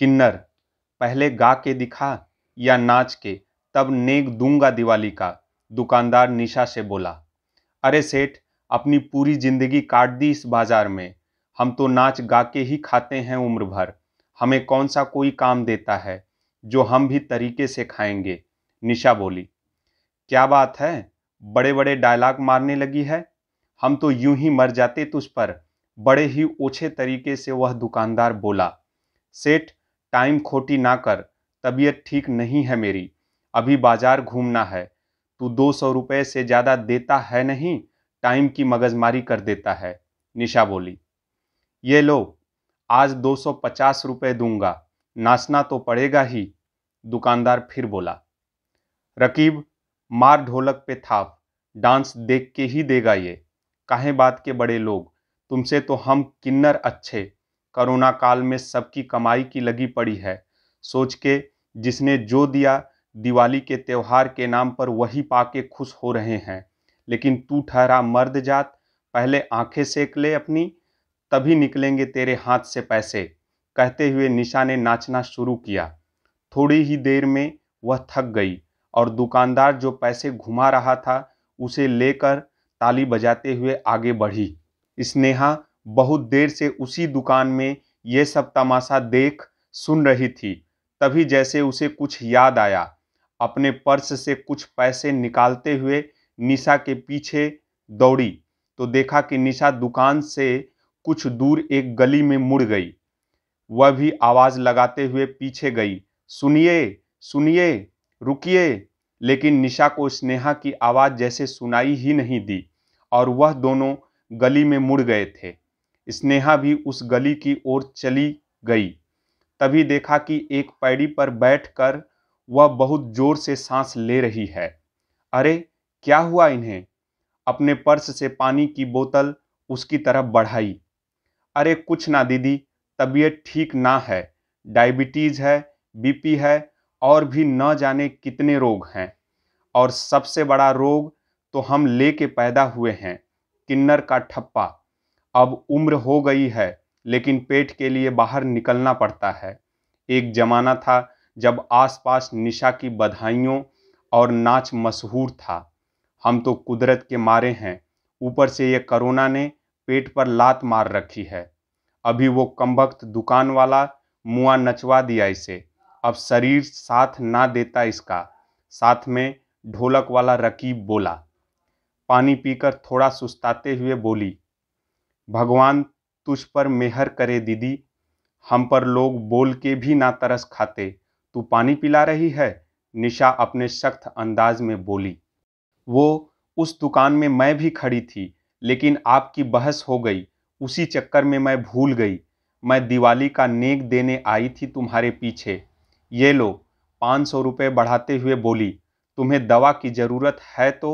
किन्नर पहले गा के दिखा या नाच के तब नेक दूंगा दिवाली का दुकानदार निशा से बोला अरे सेठ अपनी पूरी जिंदगी काट दी इस बाजार में हम तो नाच गा के ही खाते हैं उम्र भर हमें कौन सा कोई काम देता है जो हम भी तरीके से खाएंगे निशा बोली क्या बात है बड़े बड़े डायलॉग मारने लगी है हम तो यूं ही मर जाते तुझ पर बड़े ही ओछे तरीके से वह दुकानदार बोला सेठ टाइम खोटी ना कर तबीयत ठीक नहीं है मेरी अभी बाजार घूमना है तू दो सौ रुपये से ज़्यादा देता है नहीं टाइम की मगजमारी कर देता है निशा बोली ये लो आज दो सौ पचास रुपये दूंगा नाचना तो पड़ेगा ही दुकानदार फिर बोला रकीब मार ढोलक पे थाप डांस देख के ही देगा ये काहे बात के बड़े लोग तुमसे तो हम किन्नर अच्छे कोरोना काल में सबकी कमाई की लगी पड़ी है सोच के जिसने जो दिया दिवाली के त्यौहार के नाम पर वही पाके खुश हो रहे हैं लेकिन तू ठहरा मर्द जात पहले आंखें सेक ले अपनी तभी निकलेंगे तेरे हाथ से पैसे कहते हुए निशा ने नाचना शुरू किया थोड़ी ही देर में वह थक गई और दुकानदार जो पैसे घुमा रहा था उसे लेकर ताली बजाते हुए आगे बढ़ी स्नेहा बहुत देर से उसी दुकान में ये सब तमाशा देख सुन रही थी तभी जैसे उसे कुछ याद आया अपने पर्स से कुछ पैसे निकालते हुए निशा के पीछे दौड़ी तो देखा कि निशा दुकान से कुछ दूर एक गली में मुड़ गई वह भी आवाज़ लगाते हुए पीछे गई सुनिए सुनिए रुकिए लेकिन निशा को स्नेहा की आवाज़ जैसे सुनाई ही नहीं दी और वह दोनों गली में मुड़ गए थे स्नेहा भी उस गली की ओर चली गई तभी देखा कि एक पैड़ी पर बैठकर वह बहुत जोर से सांस ले रही है अरे क्या हुआ इन्हें अपने पर्स से पानी की बोतल उसकी तरफ बढ़ाई अरे कुछ ना दीदी तबीयत ठीक ना है डायबिटीज़ है बीपी है और भी न जाने कितने रोग हैं और सबसे बड़ा रोग तो हम ले के पैदा हुए हैं किन्नर का ठप्पा अब उम्र हो गई है लेकिन पेट के लिए बाहर निकलना पड़ता है एक जमाना था जब आसपास निशा की बधाइयों और नाच मशहूर था हम तो कुदरत के मारे हैं ऊपर से ये करोना ने पेट पर लात मार रखी है अभी वो कमबख्त दुकान वाला मुआ नचवा दिया इसे अब शरीर साथ ना देता इसका साथ में ढोलक वाला रकीब बोला पानी पीकर थोड़ा सुस्ताते हुए बोली भगवान तुझ पर मेहर करे दीदी हम पर लोग बोल के भी ना तरस खाते तू पानी पिला रही है निशा अपने सख्त अंदाज में बोली वो उस दुकान में मैं भी खड़ी थी लेकिन आपकी बहस हो गई उसी चक्कर में मैं भूल गई मैं दिवाली का नेक देने आई थी तुम्हारे पीछे ये लो पाँच सौ रुपये बढ़ाते हुए बोली तुम्हें दवा की ज़रूरत है तो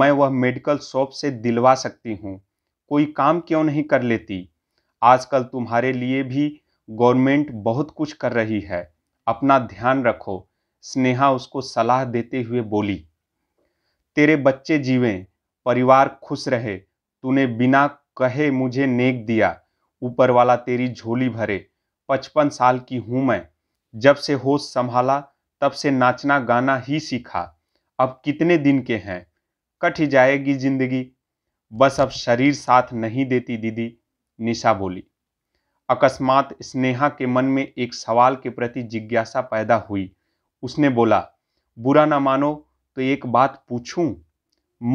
मैं वह मेडिकल शॉप से दिलवा सकती हूँ कोई काम क्यों नहीं कर लेती आजकल तुम्हारे लिए भी गवर्नमेंट बहुत कुछ कर रही है अपना ध्यान रखो स्नेहा उसको सलाह देते हुए बोली तेरे बच्चे जीवें परिवार खुश रहे तूने बिना कहे मुझे नेक दिया ऊपर वाला तेरी झोली भरे पचपन साल की हूँ मैं जब से होश संभाला तब से नाचना गाना ही सीखा अब कितने दिन के हैं कट ही जाएगी जिंदगी बस अब शरीर साथ नहीं देती दीदी निशा बोली अकस्मात स्नेहा के मन में एक सवाल के प्रति जिज्ञासा पैदा हुई उसने बोला बुरा ना मानो तो एक बात पूछूं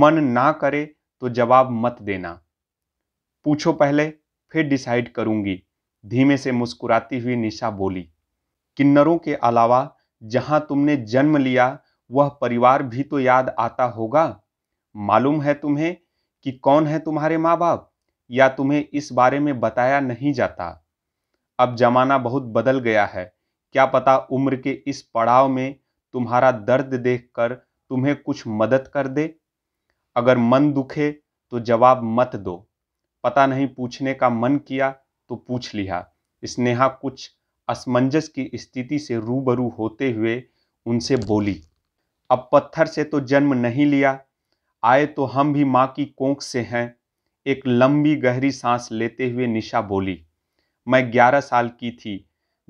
मन ना करे तो जवाब मत देना पूछो पहले फिर डिसाइड करूंगी धीमे से मुस्कुराती हुई निशा बोली किन्नरों के अलावा जहां तुमने जन्म लिया वह परिवार भी तो याद आता होगा मालूम है तुम्हें कि कौन है तुम्हारे माँ बाप या तुम्हें इस बारे में बताया नहीं जाता अब जमाना बहुत बदल गया है क्या पता उम्र के इस पड़ाव में तुम्हारा दर्द देखकर तुम्हें कुछ मदद कर दे अगर मन दुखे तो जवाब मत दो पता नहीं पूछने का मन किया तो पूछ लिया स्नेहा कुछ असमंजस की स्थिति से रूबरू होते हुए उनसे बोली अब पत्थर से तो जन्म नहीं लिया आए तो हम भी माँ की कोंख से हैं एक लंबी गहरी सांस लेते हुए निशा बोली मैं ग्यारह साल की थी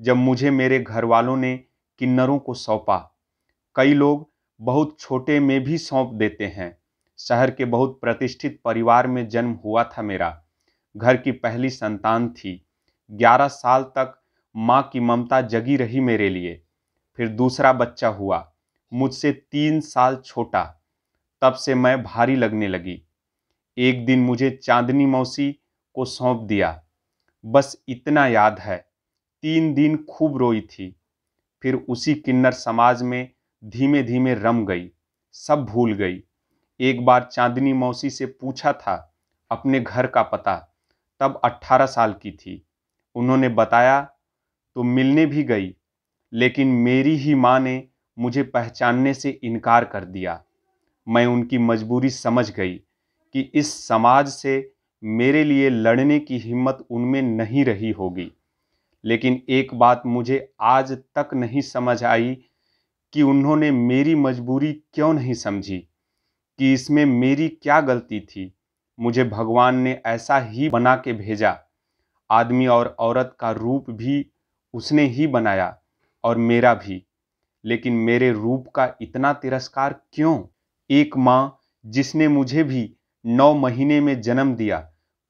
जब मुझे मेरे घर वालों ने किन्नरों को सौंपा कई लोग बहुत छोटे में भी सौंप देते हैं शहर के बहुत प्रतिष्ठित परिवार में जन्म हुआ था मेरा घर की पहली संतान थी ग्यारह साल तक माँ की ममता जगी रही मेरे लिए फिर दूसरा बच्चा हुआ मुझसे तीन साल छोटा तब से मैं भारी लगने लगी एक दिन मुझे चांदनी मौसी को सौंप दिया बस इतना याद है तीन दिन खूब रोई थी फिर उसी किन्नर समाज में धीमे धीमे रम गई सब भूल गई एक बार चांदनी मौसी से पूछा था अपने घर का पता तब अट्ठारह साल की थी उन्होंने बताया तो मिलने भी गई लेकिन मेरी ही माँ ने मुझे पहचानने से इनकार कर दिया मैं उनकी मजबूरी समझ गई कि इस समाज से मेरे लिए लड़ने की हिम्मत उनमें नहीं रही होगी लेकिन एक बात मुझे आज तक नहीं समझ आई कि उन्होंने मेरी मजबूरी क्यों नहीं समझी कि इसमें मेरी क्या गलती थी मुझे भगवान ने ऐसा ही बना के भेजा आदमी और औरत का रूप भी उसने ही बनाया और मेरा भी लेकिन मेरे रूप का इतना तिरस्कार क्यों एक माँ जिसने मुझे भी नौ महीने में जन्म दिया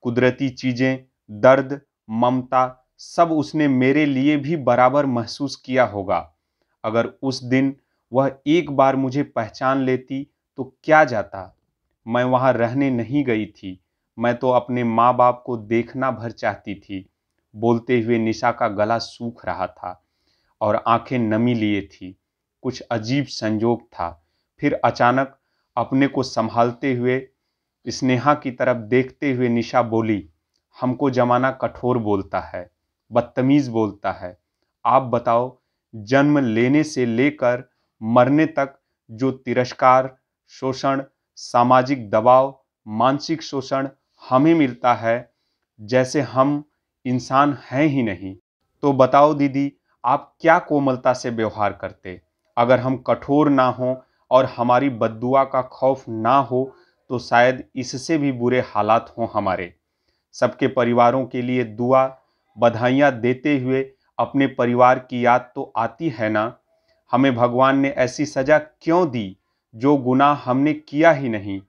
कुदरती चीज़ें दर्द ममता सब उसने मेरे लिए भी बराबर महसूस किया होगा अगर उस दिन वह एक बार मुझे पहचान लेती तो क्या जाता मैं वहाँ रहने नहीं गई थी मैं तो अपने माँ बाप को देखना भर चाहती थी बोलते हुए निशा का गला सूख रहा था और आंखें नमी लिए थी कुछ अजीब संजोग था फिर अचानक अपने को संभालते हुए स्नेहा की तरफ देखते हुए निशा बोली हमको ज़माना कठोर बोलता है बदतमीज़ बोलता है आप बताओ जन्म लेने से लेकर मरने तक जो तिरस्कार शोषण सामाजिक दबाव मानसिक शोषण हमें मिलता है जैसे हम इंसान हैं ही नहीं तो बताओ दीदी आप क्या कोमलता से व्यवहार करते अगर हम कठोर ना हों और हमारी बददुआ का खौफ ना हो तो शायद इससे भी बुरे हालात हों हमारे सबके परिवारों के लिए दुआ बधाइयाँ देते हुए अपने परिवार की याद तो आती है ना हमें भगवान ने ऐसी सज़ा क्यों दी जो गुनाह हमने किया ही नहीं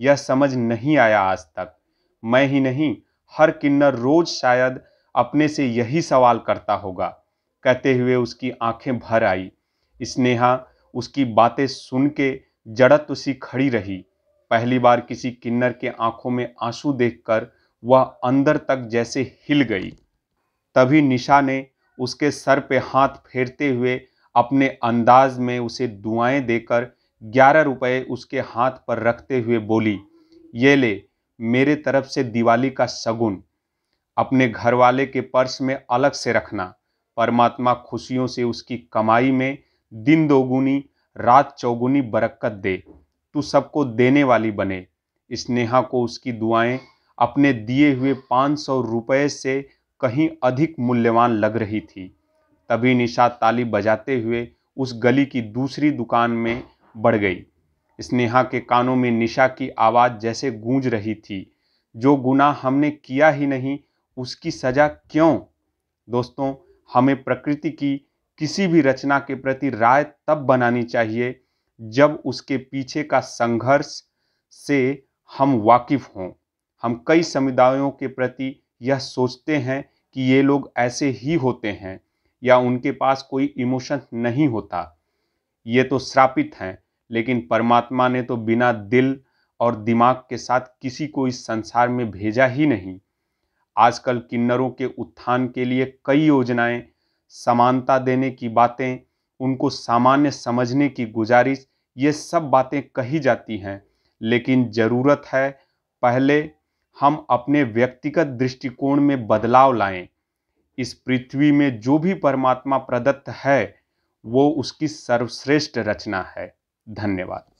यह समझ नहीं आया आज तक मैं ही नहीं हर किन्नर रोज शायद अपने से यही सवाल करता होगा कहते हुए उसकी आंखें भर आई स्नेहा उसकी बातें सुन के जड़त उसी खड़ी रही पहली बार किसी किन्नर के आंखों में आंसू देखकर वह अंदर तक जैसे हिल गई तभी निशा ने उसके सर पे हाथ फेरते हुए अपने अंदाज में उसे दुआएं देकर ग्यारह रुपए उसके हाथ पर रखते हुए बोली ये ले मेरे तरफ से दिवाली का शगुन अपने घर वाले के पर्स में अलग से रखना परमात्मा खुशियों से उसकी कमाई में दिन दोगुनी रात चौगुनी बरकत दे तू सबको देने वाली बने स्नेहा को उसकी दुआएं अपने दिए हुए पाँच सौ रुपये से कहीं अधिक मूल्यवान लग रही थी तभी निशा ताली बजाते हुए उस गली की दूसरी दुकान में बढ़ गई स्नेहा के कानों में निशा की आवाज़ जैसे गूंज रही थी जो गुनाह हमने किया ही नहीं उसकी सज़ा क्यों दोस्तों हमें प्रकृति की किसी भी रचना के प्रति राय तब बनानी चाहिए जब उसके पीछे का संघर्ष से हम वाकिफ हों हम कई समुदायों के प्रति यह सोचते हैं कि ये लोग ऐसे ही होते हैं या उनके पास कोई इमोशन नहीं होता ये तो श्रापित हैं लेकिन परमात्मा ने तो बिना दिल और दिमाग के साथ किसी को इस संसार में भेजा ही नहीं आजकल किन्नरों के उत्थान के लिए कई योजनाएं समानता देने की बातें उनको सामान्य समझने की गुजारिश ये सब बातें कही जाती हैं लेकिन ज़रूरत है पहले हम अपने व्यक्तिगत दृष्टिकोण में बदलाव लाएं इस पृथ्वी में जो भी परमात्मा प्रदत्त है वो उसकी सर्वश्रेष्ठ रचना है धन्यवाद